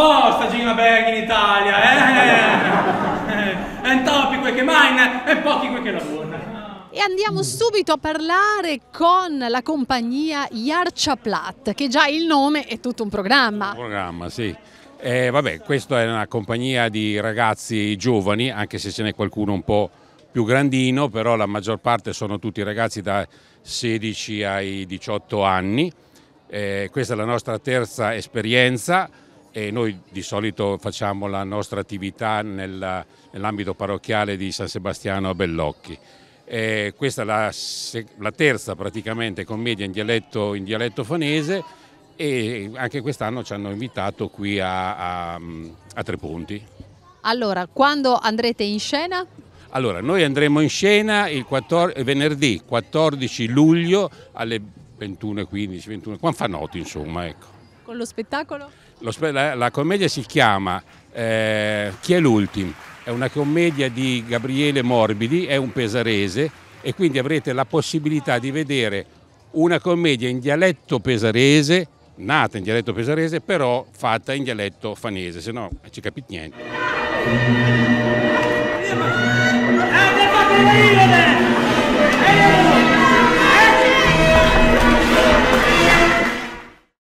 apposta Gina Berg in Italia, eh? eh è topi quel che mangia e pochi quel che lavorano. E andiamo subito a parlare con la compagnia Yarchaplat, che già il nome è tutto un programma. Un programma, sì. Eh, vabbè, questa è una compagnia di ragazzi giovani, anche se ce n'è qualcuno un po' più grandino, però la maggior parte sono tutti ragazzi da 16 ai 18 anni. Eh, questa è la nostra terza esperienza e noi di solito facciamo la nostra attività nell'ambito parrocchiale di San Sebastiano a Bellocchi. E questa è la, la, terza praticamente commedia in dialetto, in dialetto fanese e anche quest'anno ci hanno invitato qui a, a, a Tre Punti. Allora, quando andrete in scena? Allora, noi andremo in scena il 14, eh, venerdì 14 luglio alle 21.15, 21, quando fa notte insomma, ecco con lo spettacolo? Lo spe la, la, commedia si chiama eh, Chi è l'ultimo? È una commedia di Gabriele Morbidi, è un pesarese e quindi avrete la possibilità di vedere una commedia in dialetto pesarese, nata in dialetto pesarese, però fatta in dialetto fanese, se no non ci capite niente.